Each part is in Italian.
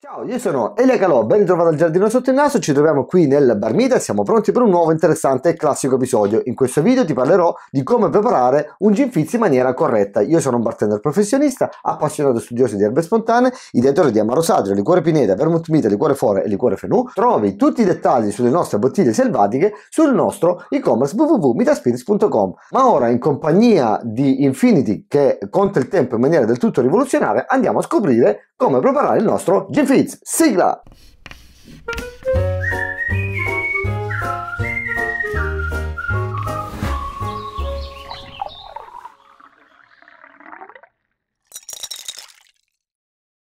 Ciao, io sono Elia Calò, ben ritrovato al Giardino Sotto il Naso, ci troviamo qui nel Barmita, siamo pronti per un nuovo interessante e classico episodio. In questo video ti parlerò di come preparare un gin fizz in maniera corretta. Io sono un bartender professionista, appassionato studioso di erbe spontanee, ideatore di amaro sadrio, liquore Pineda, Vermont mite, liquore fore e liquore fenù. Trovi tutti i dettagli sulle nostre bottiglie selvatiche sul nostro e-commerce www.mitaspirits.com. Ma ora in compagnia di Infinity che conta il tempo in maniera del tutto rivoluzionaria, andiamo a scoprire come preparare il nostro Gin Sigla!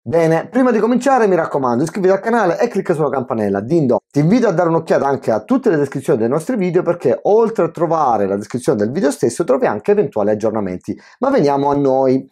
Bene, prima di cominciare mi raccomando iscriviti al canale e clicca sulla campanella, dindo. Ti invito a dare un'occhiata anche a tutte le descrizioni dei nostri video perché oltre a trovare la descrizione del video stesso trovi anche eventuali aggiornamenti. Ma veniamo a noi.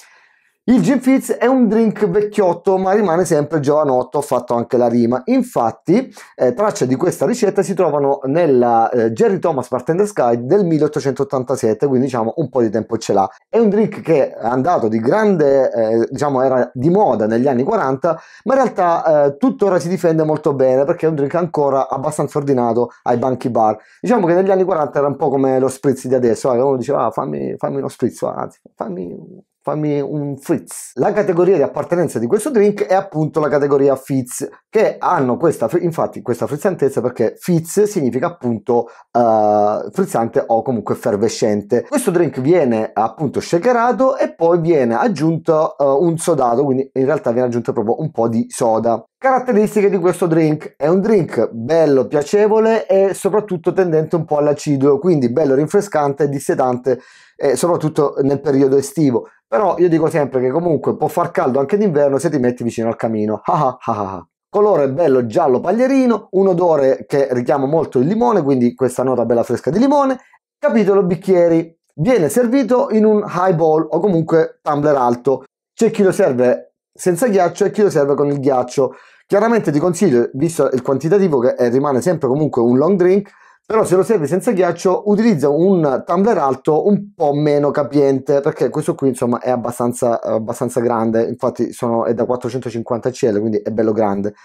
Il Gin Fizz è un drink vecchiotto ma rimane sempre giovanotto, ho fatto anche la rima. Infatti eh, tracce di questa ricetta si trovano nella eh, Jerry Thomas Bartender's Guide del 1887, quindi diciamo un po' di tempo ce l'ha. È un drink che è andato di grande, eh, diciamo era di moda negli anni 40, ma in realtà eh, tuttora si difende molto bene perché è un drink ancora abbastanza ordinato ai banchi bar. Diciamo che negli anni 40 era un po' come lo spritz di adesso, eh, uno diceva ah, fammi, fammi uno spritz, anzi fammi fammi un Fritz. La categoria di appartenenza di questo drink è appunto la categoria fizz, che hanno questa, infatti questa frizzantezza perché fizz significa appunto uh, frizzante o comunque effervescente. Questo drink viene appunto shakerato e poi viene aggiunto uh, un sodato, quindi in realtà viene aggiunto proprio un po' di soda. Caratteristiche di questo drink è un drink bello, piacevole e soprattutto tendente un po' all'acidulo, quindi bello rinfrescante, dissetante, eh, soprattutto nel periodo estivo però io dico sempre che comunque può far caldo anche d'inverno se ti metti vicino al camino. Ah, ah, ah, Colore bello giallo paglierino, un odore che richiama molto il limone, quindi questa nota bella fresca di limone. Capitolo bicchieri. Viene servito in un highball o comunque tumbler alto. C'è chi lo serve senza ghiaccio e chi lo serve con il ghiaccio. Chiaramente ti consiglio, visto il quantitativo che è, eh, rimane sempre comunque un long drink, però se lo servi senza ghiaccio utilizza un tumbler alto un po' meno capiente perché questo qui insomma è abbastanza, abbastanza grande infatti sono, è da 450 cl quindi è bello grande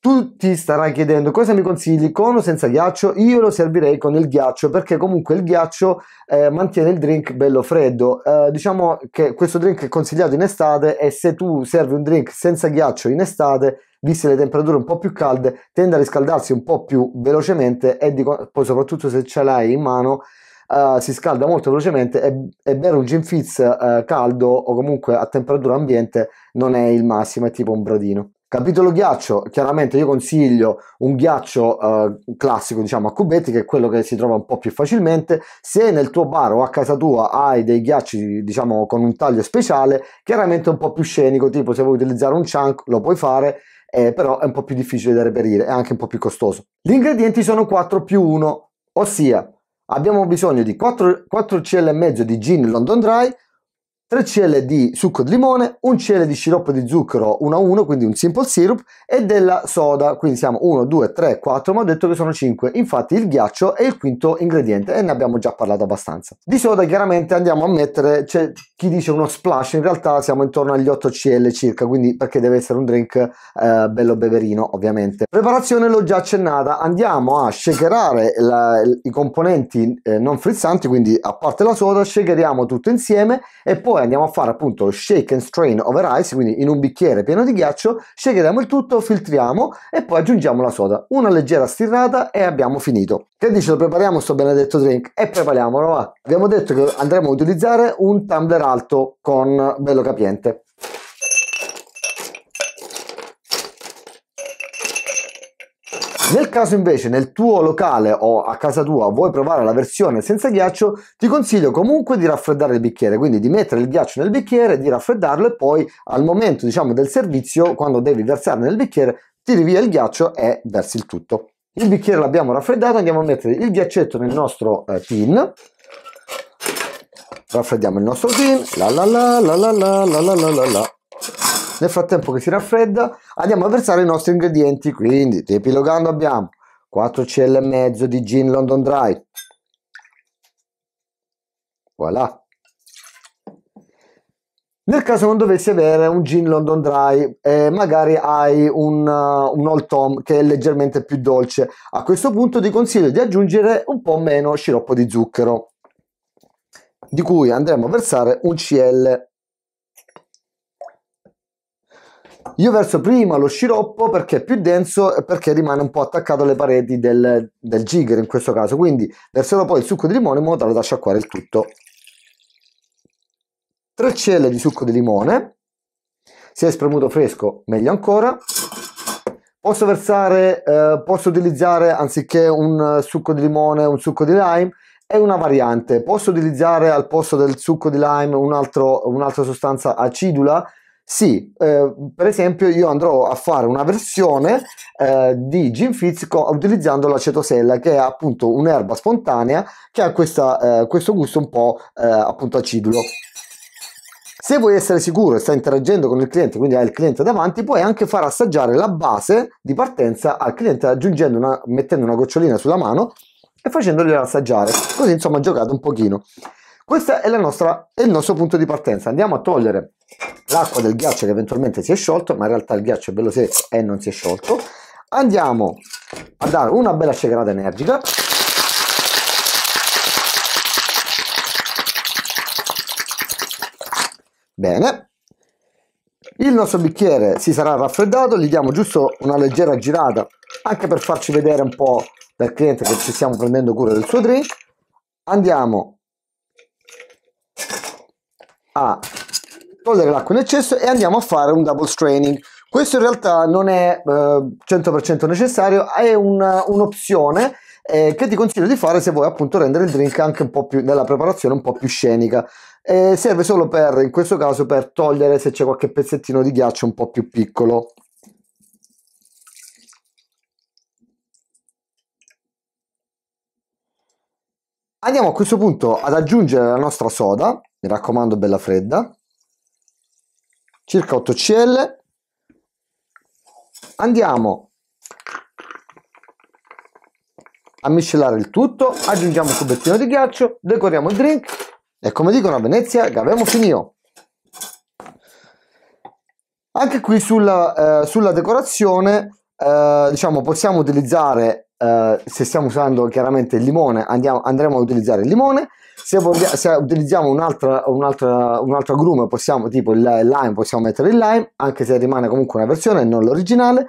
tu ti starai chiedendo cosa mi consigli con o senza ghiaccio? Io lo servirei con il ghiaccio perché comunque il ghiaccio eh, mantiene il drink bello freddo. Eh, diciamo che questo drink è consigliato in estate e se tu servi un drink senza ghiaccio in estate viste le temperature un po' più calde, tende a riscaldarsi un po' più velocemente e di, poi soprattutto se ce l'hai in mano Uh, si scalda molto velocemente e, e bere un gin fizz uh, caldo o comunque a temperatura ambiente non è il massimo, è tipo un bradino. Capitolo ghiaccio, chiaramente io consiglio un ghiaccio uh, classico, diciamo a cubetti, che è quello che si trova un po' più facilmente. Se nel tuo bar o a casa tua hai dei ghiacci, diciamo con un taglio speciale, chiaramente un po' più scenico, tipo se vuoi utilizzare un chunk lo puoi fare eh, però è un po' più difficile da reperire, è anche un po' più costoso. Gli ingredienti sono 4 più 1, ossia abbiamo bisogno di 4, 4 cl e mezzo di gin London Dry, 3 cl di succo di limone, 1 cl di sciroppo di zucchero 1 a 1, quindi un simple syrup, e della soda, quindi siamo 1, 2, 3, 4, ma ho detto che sono 5, infatti il ghiaccio è il quinto ingrediente e ne abbiamo già parlato abbastanza. Di soda chiaramente andiamo a mettere, c'è chi dice uno splash, in realtà siamo intorno agli 8 cl circa, quindi perché deve essere un drink eh, bello beverino ovviamente. Preparazione l'ho già accennata, andiamo a shakerare la, i componenti eh, non frizzanti, quindi a parte la soda, shakeriamo tutto insieme e poi poi andiamo a fare appunto shake and strain over ice, quindi in un bicchiere pieno di ghiaccio, shakeremo il tutto, filtriamo e poi aggiungiamo la soda, una leggera stirrata e abbiamo finito. Che dice lo prepariamo sto benedetto drink? E prepariamolo, va. Abbiamo detto che andremo a utilizzare un tumbler alto con bello capiente. Nel caso invece nel tuo locale o a casa tua vuoi provare la versione senza ghiaccio, ti consiglio comunque di raffreddare il bicchiere, quindi di mettere il ghiaccio nel bicchiere, di raffreddarlo e poi al momento diciamo, del servizio, quando devi versarlo nel bicchiere, tiri via il ghiaccio e versi il tutto. Il bicchiere l'abbiamo raffreddato, andiamo a mettere il ghiaccetto nel nostro eh, tin. Raffreddiamo il nostro tin. La la la la la la la la la la. Nel frattempo che si raffredda andiamo a versare i nostri ingredienti, quindi riepilogando abbiamo 4 cl e mezzo di gin London Dry. Voilà. Nel caso non dovessi avere un gin London Dry, eh, magari hai un, uh, un Old Tom che è leggermente più dolce, a questo punto ti consiglio di aggiungere un po' meno sciroppo di zucchero, di cui andremo a versare un CL Io verso prima lo sciroppo perché è più denso e perché rimane un po' attaccato alle pareti del, del giger in questo caso, quindi verserò poi il succo di limone in modo tale da sciacquare il tutto. 3 celle di succo di limone, se è spremuto fresco meglio ancora. Posso versare, eh, posso utilizzare anziché un succo di limone, un succo di lime, è una variante. Posso utilizzare al posto del succo di lime un un'altra sostanza acidula sì, eh, per esempio io andrò a fare una versione eh, di Gin Fizz utilizzando l'acetosella che è appunto un'erba spontanea che ha questa, eh, questo gusto un po' eh, appunto acidulo. Se vuoi essere sicuro e stai interagendo con il cliente, quindi hai il cliente davanti, puoi anche far assaggiare la base di partenza al cliente aggiungendo una, mettendo una gocciolina sulla mano e facendogliela assaggiare, così insomma giocate un pochino. Questo è, nostra, è il nostro punto di partenza, andiamo a togliere l'acqua del ghiaccio che eventualmente si è sciolto, ma in realtà il ghiaccio è bello secco e non si è sciolto. Andiamo a dare una bella shakerata energica. Bene. Il nostro bicchiere si sarà raffreddato, gli diamo giusto una leggera girata anche per farci vedere un po' dal cliente che ci stiamo prendendo cura del suo drink. Andiamo a togliere l'acqua in eccesso e andiamo a fare un double straining. Questo in realtà non è eh, 100% necessario, è una, un'opzione eh, che ti consiglio di fare se vuoi appunto rendere il drink anche un po' più nella preparazione un po' più scenica. Eh, serve solo per, in questo caso, per togliere se c'è qualche pezzettino di ghiaccio un po' più piccolo. Andiamo a questo punto ad aggiungere la nostra soda, mi raccomando bella fredda, circa 8 cl andiamo a miscelare il tutto aggiungiamo un cubettino di ghiaccio decoriamo il drink e come dicono a Venezia che abbiamo finito anche qui sulla, eh, sulla decorazione eh, diciamo possiamo utilizzare eh, se stiamo usando chiaramente il limone andiamo, andremo a utilizzare il limone se, vogliamo, se utilizziamo un'altra, un'altra, un altro agrume possiamo tipo il lime possiamo mettere il lime anche se rimane comunque una versione non l'originale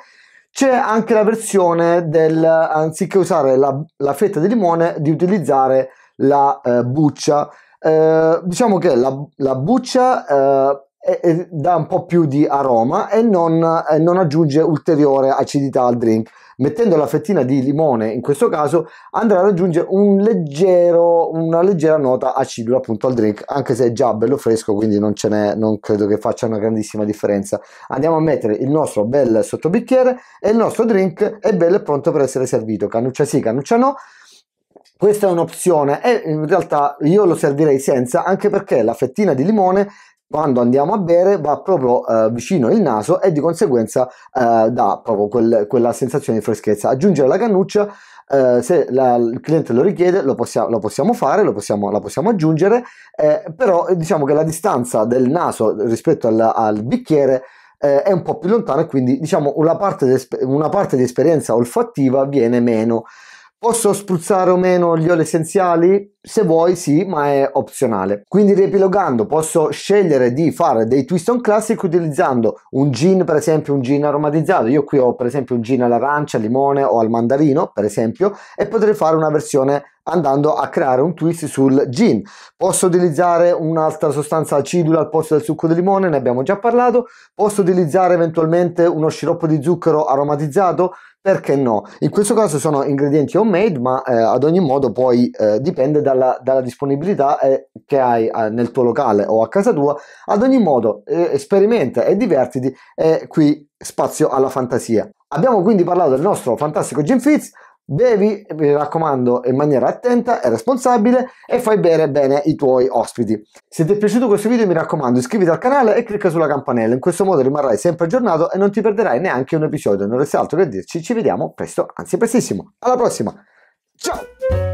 c'è anche la versione del anziché usare la, la fetta di limone di utilizzare la eh, buccia eh, diciamo che la, la buccia eh, e, dà un po' più di aroma e non, e non aggiunge ulteriore acidità al drink. Mettendo la fettina di limone in questo caso andrà ad aggiungere un leggero, una leggera nota acidula appunto al drink, anche se è già bello fresco, quindi non, ce n'è, non credo che faccia una grandissima differenza. Andiamo a mettere il nostro bel sottobicchiere e il nostro drink è bello e pronto per essere servito. Cannuccia sì, cannuccia no questa è un'opzione e in realtà io lo servirei senza anche perché la fettina di limone quando andiamo a bere va proprio eh, vicino il naso e di conseguenza eh, dà proprio quel, quella sensazione di freschezza. Aggiungere la cannuccia, eh, se la, il cliente lo richiede, lo, possia, lo possiamo fare, lo possiamo, la possiamo aggiungere, eh, però eh, diciamo che la distanza del naso rispetto al, al bicchiere eh, è un po' più lontana e quindi diciamo una parte una parte di esperienza olfattiva viene meno. Posso spruzzare o meno gli oli essenziali? Se vuoi sì, ma è opzionale. Quindi riepilogando, posso scegliere di fare dei twist on classic utilizzando un gin, per esempio un gin aromatizzato. Io qui ho per esempio un gin all'arancia, al limone o al mandarino, per esempio, e potrei fare una versione andando a creare un twist sul gin. Posso utilizzare un'altra sostanza acidula al posto del succo di limone, ne abbiamo già parlato. Posso utilizzare eventualmente uno sciroppo di zucchero aromatizzato perché no? In questo caso sono ingredienti homemade, ma eh, ad ogni modo poi eh, dipende dalla, dalla disponibilità eh, che hai eh, nel tuo locale o a casa tua. Ad ogni modo, eh, sperimenta e divertiti e eh, qui spazio alla fantasia. Abbiamo quindi parlato del nostro fantastico Jim Fitz. Bevi, mi raccomando, in maniera attenta e responsabile e fai bere bene i tuoi ospiti. Se ti è piaciuto questo video mi raccomando iscriviti al canale e clicca sulla campanella, in questo modo rimarrai sempre aggiornato e non ti perderai neanche un episodio. Non resta altro che dirci, ci vediamo presto, anzi prestissimo. Alla prossima, ciao!